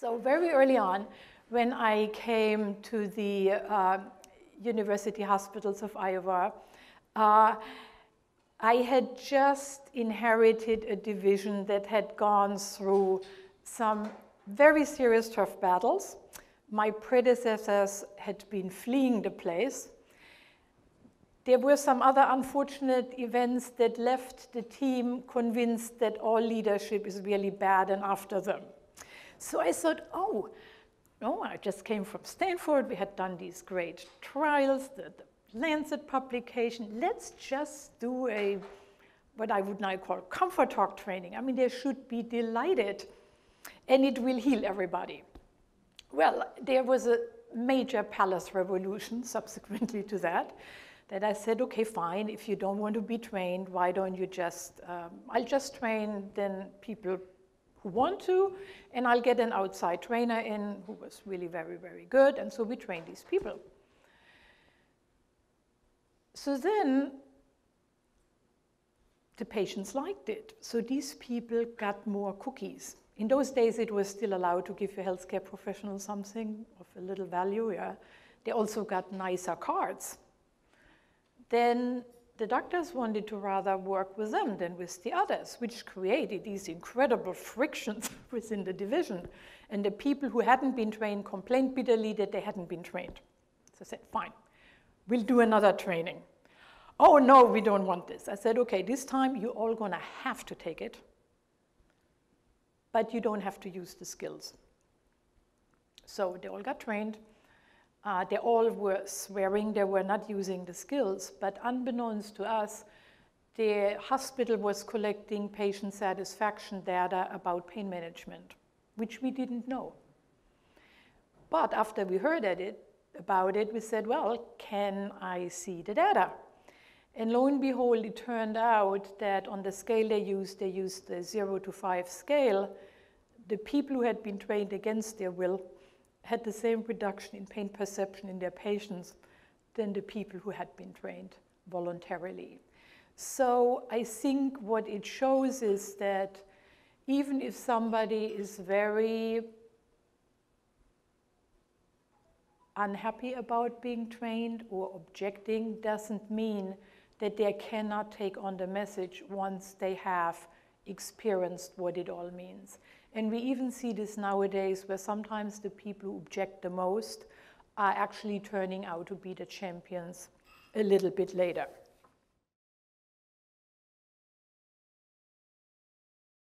So very early on, when I came to the uh, University Hospitals of Iowa, uh, I had just inherited a division that had gone through some very serious turf battles. My predecessors had been fleeing the place. There were some other unfortunate events that left the team convinced that all leadership is really bad and after them. So I thought, oh, no, I just came from Stanford. We had done these great trials, the, the Lancet publication. Let's just do a, what I would now call comfort talk training. I mean, they should be delighted and it will heal everybody. Well, there was a major palace revolution subsequently to that that I said, okay, fine, if you don't want to be trained, why don't you just, um, I'll just train then people who want to, and I'll get an outside trainer in who was really very, very good, and so we train these people. So then the patients liked it. So these people got more cookies. In those days, it was still allowed to give your healthcare professional something of a little value. Yeah. They also got nicer cards. Then the doctors wanted to rather work with them than with the others, which created these incredible frictions within the division. And the people who hadn't been trained complained bitterly that they hadn't been trained. So I said, fine, we'll do another training. Oh no, we don't want this. I said, okay, this time you're all gonna have to take it, but you don't have to use the skills. So they all got trained, uh, they all were swearing they were not using the skills, but unbeknownst to us, the hospital was collecting patient satisfaction data about pain management, which we didn't know. But after we heard it, about it, we said, well, can I see the data? And lo and behold, it turned out that on the scale they used, they used the zero to five scale. The people who had been trained against their will had the same reduction in pain perception in their patients than the people who had been trained voluntarily. So I think what it shows is that even if somebody is very unhappy about being trained or objecting doesn't mean that they cannot take on the message once they have experienced what it all means. And we even see this nowadays where sometimes the people who object the most are actually turning out to be the champions a little bit later.